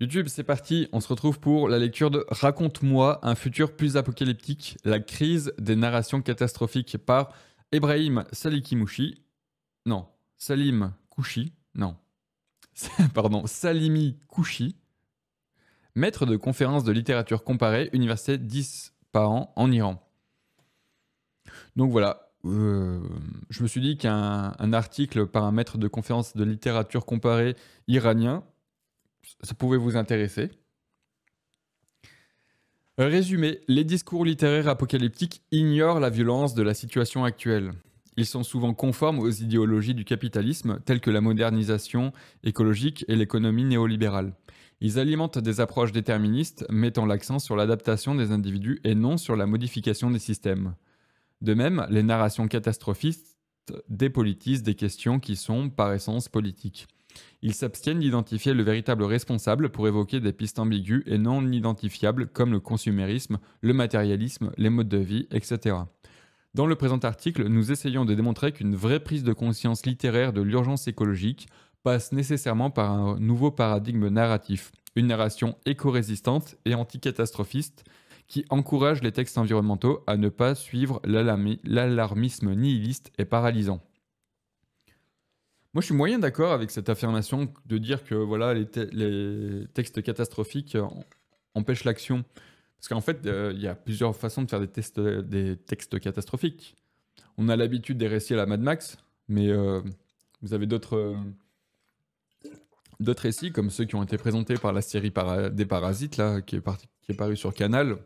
YouTube, c'est parti. On se retrouve pour la lecture de Raconte-moi un futur plus apocalyptique, la crise des narrations catastrophiques par Ibrahim Salikimouchi. Non, Salim Kouchi. Non. Pardon, Salimi Kouchi. Maître de conférence de littérature comparée, université 10 par an en Iran. Donc voilà, euh, je me suis dit qu'un article par un maître de conférences de littérature comparée iranien ça pouvait vous intéresser. Résumé, les discours littéraires apocalyptiques ignorent la violence de la situation actuelle. Ils sont souvent conformes aux idéologies du capitalisme, telles que la modernisation écologique et l'économie néolibérale. Ils alimentent des approches déterministes, mettant l'accent sur l'adaptation des individus et non sur la modification des systèmes. De même, les narrations catastrophistes dépolitisent des questions qui sont, par essence, politiques. Ils s'abstiennent d'identifier le véritable responsable pour évoquer des pistes ambiguës et non identifiables comme le consumérisme, le matérialisme, les modes de vie, etc. Dans le présent article, nous essayons de démontrer qu'une vraie prise de conscience littéraire de l'urgence écologique passe nécessairement par un nouveau paradigme narratif, une narration éco-résistante et anticatastrophiste qui encourage les textes environnementaux à ne pas suivre l'alarmisme nihiliste et paralysant. Moi, je suis moyen d'accord avec cette affirmation de dire que voilà, les, textes catastrophiques empêchent l'action. Parce qu'en fait, euh, il y a plusieurs façons de faire des, tests, des textes catastrophiques. On a l'habitude des récits à la Mad Max, mais euh, vous avez euh, d'autres récits, comme ceux qui ont été présentés par la série des Parasites, là, qui est, qui parue sur Canal.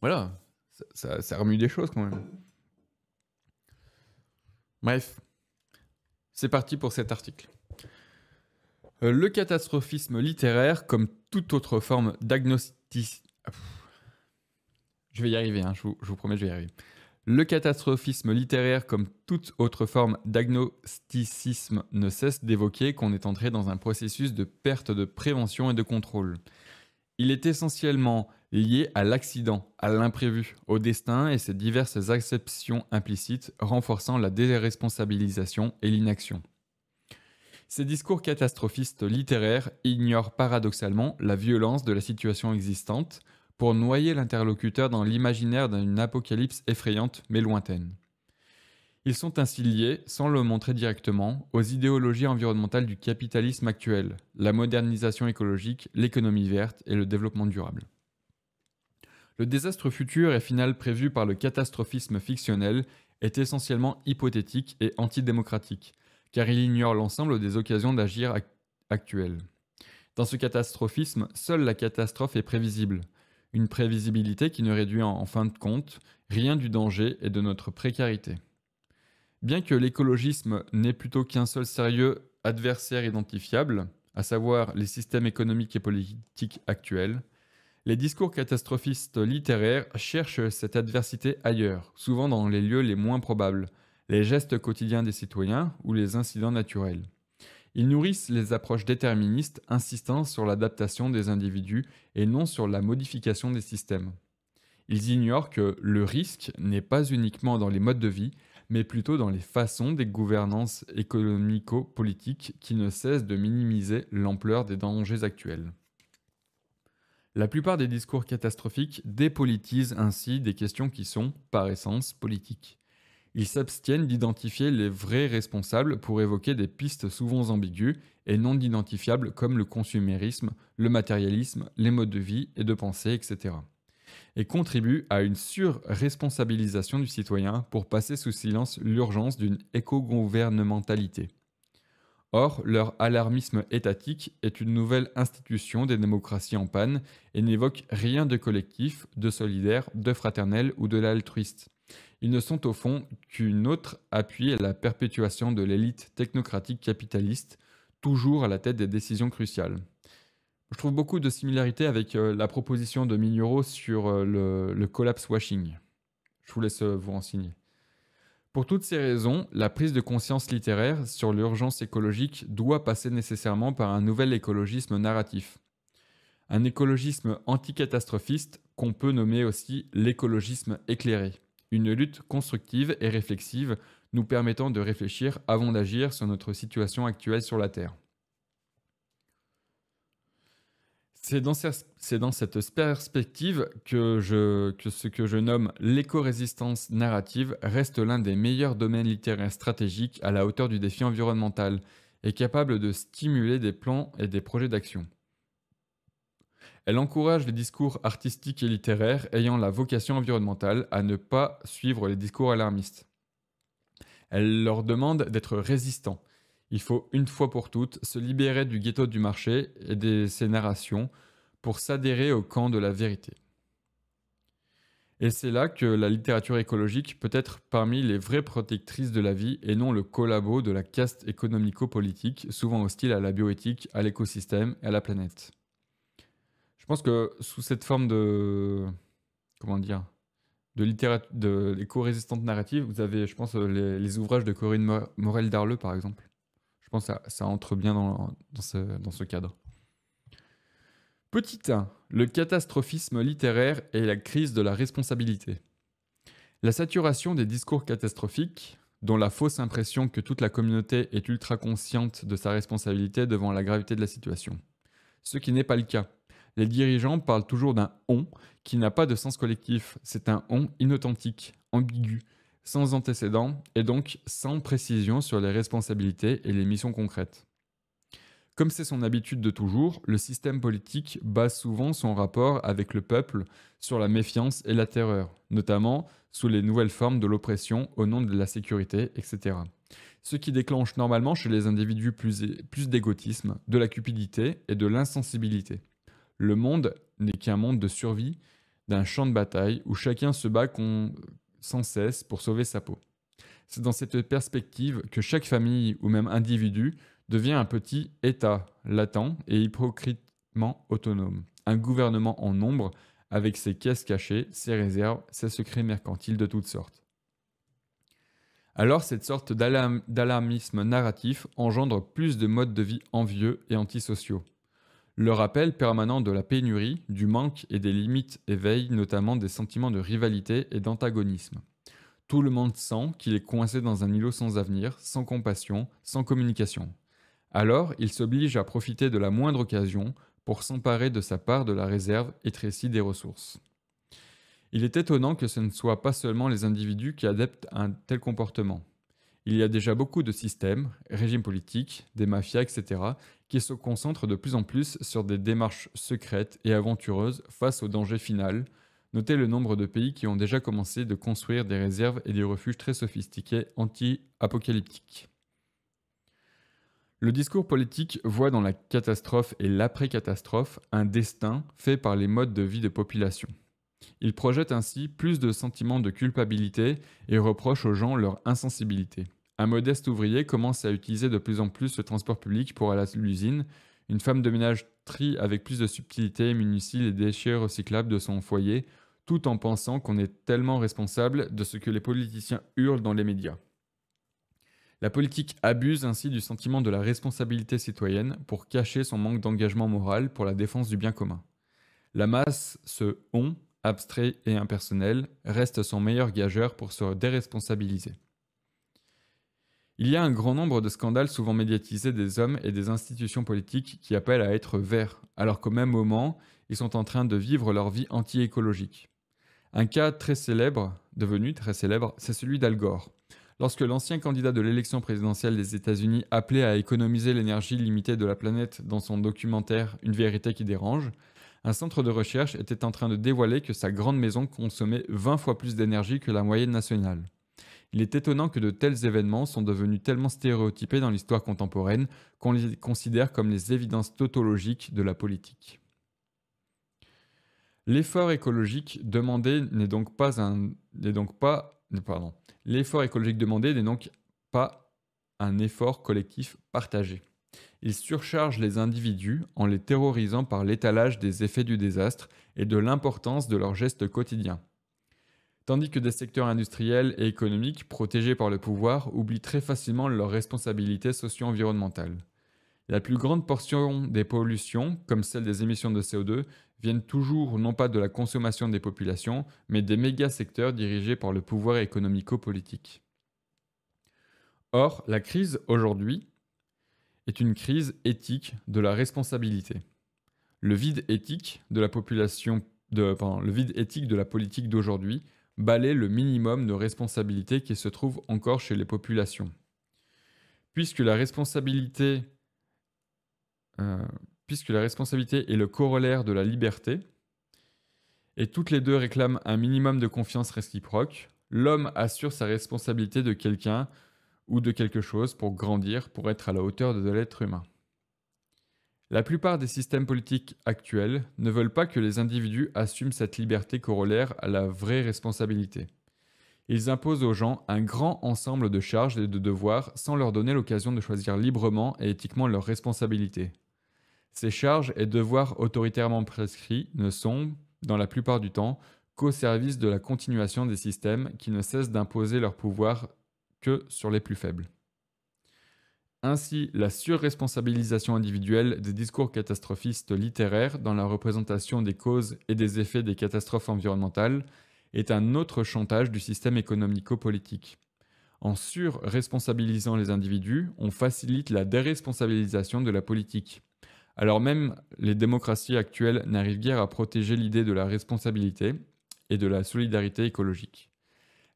Voilà, ça remue des choses quand même. Bref. C'est parti pour cet article. Euh, le catastrophisme littéraire, comme toute autre forme d'agnosticisme... Ah, je vais y arriver, hein, je, vous, promets, je vais y arriver. Le catastrophisme littéraire, comme toute autre forme d'agnosticisme, ne cesse d'évoquer qu'on est entré dans un processus de perte de prévention et de contrôle. Il est essentiellement liés à l'accident, à l'imprévu, au destin et ses diverses acceptions implicites, renforçant la déresponsabilisation et l'inaction. Ces discours catastrophistes littéraires ignorent paradoxalement la violence de la situation existante pour noyer l'interlocuteur dans l'imaginaire d'une apocalypse effrayante mais lointaine. Ils sont ainsi liés, sans le montrer directement, aux idéologies environnementales du capitalisme actuel, la modernisation écologique, l'économie verte et le développement durable. Le désastre futur et final prévu par le catastrophisme fictionnel est essentiellement hypothétique et antidémocratique, car il ignore l'ensemble des occasions d'agir actuelles. Dans ce catastrophisme, seule la catastrophe est prévisible, une prévisibilité qui ne réduit en fin de compte rien du danger et de notre précarité. Bien que l'écologisme n'ait plutôt qu'un seul sérieux adversaire identifiable, à savoir les systèmes économiques et politiques actuels, les discours catastrophistes littéraires cherchent cette adversité ailleurs, souvent dans les lieux les moins probables, les gestes quotidiens des citoyens ou les incidents naturels. Ils nourrissent les approches déterministes insistant sur l'adaptation des individus et non sur la modification des systèmes. Ils ignorent que le risque n'est pas uniquement dans les modes de vie, mais plutôt dans les façons des gouvernances économico-politiques qui ne cessent de minimiser l'ampleur des dangers actuels. La plupart des discours catastrophiques dépolitisent ainsi des questions qui sont, par essence, politiques. Ils s'abstiennent d'identifier les vrais responsables pour évoquer des pistes souvent ambiguës et non identifiables comme le consumérisme, le matérialisme, les modes de vie et de pensée, etc. Et contribuent à une surresponsabilisation du citoyen pour passer sous silence l'urgence d'une éco-gouvernementalité. Or, leur alarmisme étatique est une nouvelle institution des démocraties en panne et n'évoque rien de collectif, de solidaire, de fraternel ou de l'altruiste. Ils ne sont au fond qu'une autre appui à la perpétuation de l'élite technocratique capitaliste, toujours à la tête des décisions cruciales. Je trouve beaucoup de similarités avec euh, la proposition de Mignoro sur euh, le, le collapse washing. Je vous laisse euh, vous renseigner. Pour toutes ces raisons, la prise de conscience littéraire sur l'urgence écologique doit passer nécessairement par un nouvel écologisme narratif. Un écologisme anticatastrophiste qu'on peut nommer aussi l'écologisme éclairé. Une lutte constructive et réflexive nous permettant de réfléchir avant d'agir sur notre situation actuelle sur la Terre. C'est dans, cette perspective que, que, ce que je nomme l'éco-résistance narrative reste l'un des meilleurs domaines littéraires stratégiques à la hauteur du défi environnemental et capable de stimuler des plans et des projets d'action. Elle encourage les discours artistiques et littéraires ayant la vocation environnementale à ne pas suivre les discours alarmistes. Elle leur demande d'être résistants, il faut une fois pour toutes se libérer du ghetto du marché et de ses narrations pour s'adhérer au camp de la vérité. Et c'est là que la littérature écologique peut être parmi les vraies protectrices de la vie et non le collabo de la caste économico-politique, souvent hostile à la bioéthique, à l'écosystème et à la planète. Je pense que sous cette forme de. Comment dire de littérature, de l'éco-résistante narrative, vous avez, je pense, les, les ouvrages de Corinne Morel-Darleux, par exemple ça, entre bien dans, ce, dans ce cadre. Petit 1. Le catastrophisme littéraire et la crise de la responsabilité. La saturation des discours catastrophiques, dont la fausse impression que toute la communauté est ultra consciente de sa responsabilité devant la gravité de la situation. Ce qui n'est pas le cas. Les dirigeants parlent toujours d'un on qui n'a pas de sens collectif. C'est un on inauthentique, ambigu, sans antécédent et donc sans précision sur les responsabilités et les missions concrètes. Comme c'est son habitude de toujours, le système politique base souvent son rapport avec le peuple sur la méfiance et la terreur, notamment sous les nouvelles formes de l'oppression au nom de la sécurité, etc. Ce qui déclenche normalement chez les individus plus, plus d'égotisme, de la cupidité et de l'insensibilité. Le monde n'est qu'un monde de survie, d'un champ de bataille où chacun se bat contre sans cesse pour sauver sa peau. C'est dans cette perspective que chaque famille ou même individu devient un petit État latent et hypocritement autonome, un gouvernement en nombre avec ses caisses cachées, ses réserves, ses secrets mercantiles de toutes sortes. Alors cette sorte d'alarmisme narratif engendre plus de modes de vie envieux et antisociaux. Le rappel permanent de la pénurie, du manque et des limites éveille notamment des sentiments de rivalité et d'antagonisme. Tout le monde sent qu'il est coincé dans un îlot sans avenir, sans compassion, sans communication. Alors, il s'oblige à profiter de la moindre occasion pour s'emparer de sa part de la réserve étrécie des ressources. Il est étonnant que ce ne soit pas seulement les individus qui adaptent un tel comportement. Il y a déjà beaucoup de systèmes, régimes politiques, des mafias, etc., qui se concentrent de plus en plus sur des démarches secrètes et aventureuses face au danger final. Notez le nombre de pays qui ont déjà commencé de construire des réserves et des refuges très sophistiqués anti-apocalyptiques. Le discours politique voit dans la catastrophe et l'après-catastrophe un destin fait par les modes de vie de population. Il projette ainsi plus de sentiments de culpabilité et reproche aux gens leur insensibilité. Un modeste ouvrier commence à utiliser de plus en plus le transport public pour aller à l'usine. Une femme de ménage trie avec plus de subtilité, minutie les déchets recyclables de son foyer, tout en pensant qu'on est tellement responsable de ce que les politiciens hurlent dans les médias. La politique abuse ainsi du sentiment de la responsabilité citoyenne pour cacher son manque d'engagement moral pour la défense du bien commun. La masse se honte abstrait et impersonnel, reste son meilleur gageur pour se déresponsabiliser. Il y a un grand nombre de scandales souvent médiatisés des hommes et des institutions politiques qui appellent à être verts, alors qu'au même moment, ils sont en train de vivre leur vie anti-écologique. Un cas très célèbre, devenu très célèbre, c'est celui d'Al Gore. Lorsque l'ancien candidat de l'élection présidentielle des États-Unis appelait à économiser l'énergie limitée de la planète dans son documentaire Une vérité qui dérange, un centre de recherche était en train de dévoiler que sa grande maison consommait 20 fois plus d'énergie que la moyenne nationale. Il est étonnant que de tels événements sont devenus tellement stéréotypés dans l'histoire contemporaine qu'on les considère comme les évidences tautologiques de la politique. L'effort écologique demandé n'est donc pas un donc pas pardon l'effort écologique demandé n'est donc pas un effort collectif partagé ils surchargent les individus en les terrorisant par l'étalage des effets du désastre et de l'importance de leurs gestes quotidiens. Tandis que des secteurs industriels et économiques protégés par le pouvoir oublient très facilement leurs responsabilités socio-environnementales. La plus grande portion des pollutions, comme celle des émissions de CO2, viennent toujours non pas de la consommation des populations, mais des méga-secteurs dirigés par le pouvoir économico-politique. Or, la crise aujourd'hui, est une crise éthique de la responsabilité. Le vide éthique de la population, le vide éthique de la politique d'aujourd'hui balaie le minimum de responsabilité qui se trouve encore chez les populations. la responsabilité, euh, puisque la responsabilité est le corollaire de la liberté, et toutes les deux réclament un minimum de confiance réciproque, l'homme assure sa responsabilité de quelqu'un ou de quelque chose pour grandir, pour être à la hauteur de l'être humain. La plupart des systèmes politiques actuels ne veulent pas que les individus assument cette liberté corollaire à la vraie responsabilité. Ils imposent aux gens un grand ensemble de charges et de devoirs sans leur donner l'occasion de choisir librement et éthiquement leurs responsabilités. Ces charges et devoirs autoritairement prescrits ne sont, dans la plupart du temps, qu'au service de la continuation des systèmes qui ne cessent d'imposer leur pouvoir sur les plus faibles. Ainsi, la surresponsabilisation individuelle des discours catastrophistes littéraires dans la représentation des causes et des effets des catastrophes environnementales est un autre chantage du système économico-politique. En surresponsabilisant les individus, on facilite la déresponsabilisation de la politique. Alors même, les démocraties actuelles n'arrivent guère à protéger l'idée de la responsabilité et de la solidarité écologique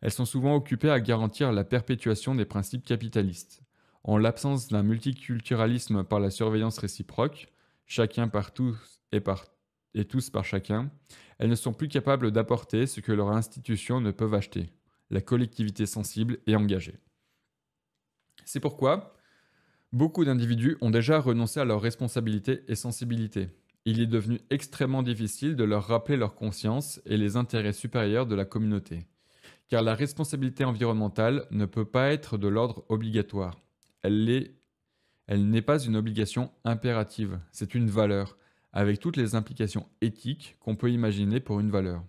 elles sont souvent occupées à garantir la perpétuation des principes capitalistes. En l'absence d'un multiculturalisme par la surveillance réciproque, chacun par tous et, tous par chacun, elles ne sont plus capables d'apporter ce que leurs institutions ne peuvent acheter, la collectivité sensible et engagée. C'est pourquoi beaucoup d'individus ont déjà renoncé à leurs responsabilités et sensibilités. Il est devenu extrêmement difficile de leur rappeler leur conscience et les intérêts supérieurs de la communauté car la responsabilité environnementale ne peut pas être de l'ordre obligatoire. Elle Elle n'est pas une obligation impérative, c'est une valeur, avec toutes les implications éthiques qu'on peut imaginer pour une valeur.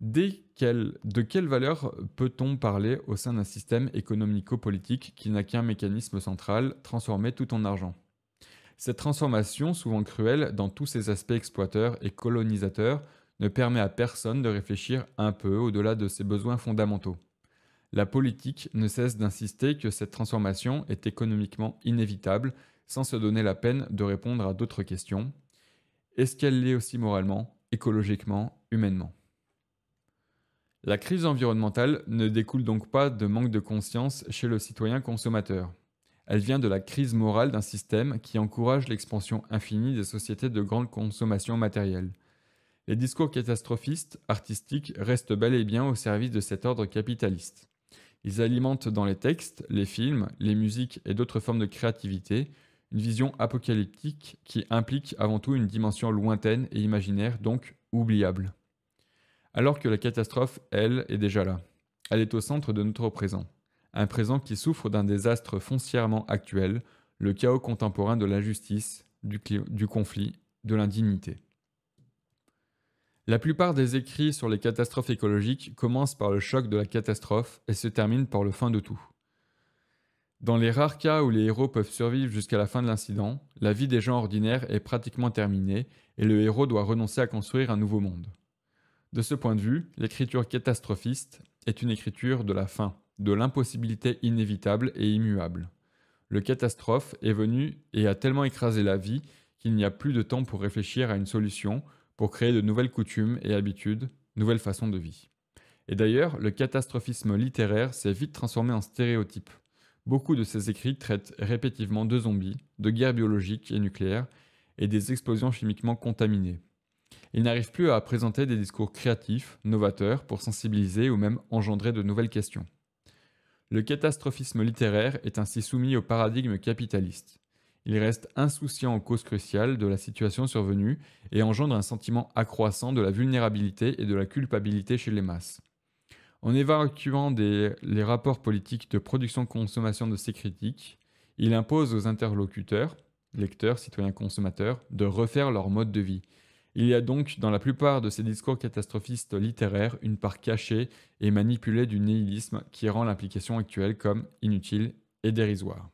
de quelle valeur peut-on parler au sein d'un système économico-politique qui n'a qu'un mécanisme central, transformer tout en argent Cette transformation, souvent cruelle dans tous ses aspects exploiteurs et colonisateurs, ne permet à personne de réfléchir un peu au-delà de ses besoins fondamentaux. La politique ne cesse d'insister que cette transformation est économiquement inévitable sans se donner la peine de répondre à d'autres questions. Est-ce qu'elle l'est aussi moralement, écologiquement, humainement La crise environnementale ne découle donc pas de manque de conscience chez le citoyen consommateur. Elle vient de la crise morale d'un système qui encourage l'expansion infinie des sociétés de grande consommation matérielle les discours catastrophistes, artistiques, restent bel et bien au service de cet ordre capitaliste. Ils alimentent dans les textes, les films, les musiques et d'autres formes de créativité une vision apocalyptique qui implique avant tout une dimension lointaine et imaginaire, donc oubliable. Alors que la catastrophe, elle, est déjà là. Elle est au centre de notre présent. Un présent qui souffre d'un désastre foncièrement actuel, le chaos contemporain de l'injustice, du, conflit, de l'indignité. La plupart des écrits sur les catastrophes écologiques commencent par le choc de la catastrophe et se terminent par le fin de tout. Dans les rares cas où les héros peuvent survivre jusqu'à la fin de l'incident, la vie des gens ordinaires est pratiquement terminée et le héros doit renoncer à construire un nouveau monde. De ce point de vue, l'écriture catastrophiste est une écriture de la fin, de l'impossibilité inévitable et immuable. Le catastrophe est venu et a tellement écrasé la vie qu'il n'y a plus de temps pour réfléchir à une solution pour créer de nouvelles coutumes et habitudes, nouvelles façons de vie. Et d'ailleurs, le catastrophisme littéraire s'est vite transformé en stéréotype. Beaucoup de ses écrits traitent répétitivement de zombies, de guerres biologiques et nucléaires, et des explosions chimiquement contaminées. Il n'arrive plus à présenter des discours créatifs, novateurs, pour sensibiliser ou même engendrer de nouvelles questions. Le catastrophisme littéraire est ainsi soumis au paradigme capitaliste il reste insouciant aux causes cruciales de la situation survenue et engendre un sentiment accroissant de la vulnérabilité et de la culpabilité chez les masses. En évacuant les rapports politiques de production-consommation de ces critiques, il impose aux interlocuteurs, lecteurs, citoyens, consommateurs, de refaire leur mode de vie. Il y a donc dans la plupart de ces discours catastrophistes littéraires une part cachée et manipulée du nihilisme qui rend l'implication actuelle comme inutile et dérisoire.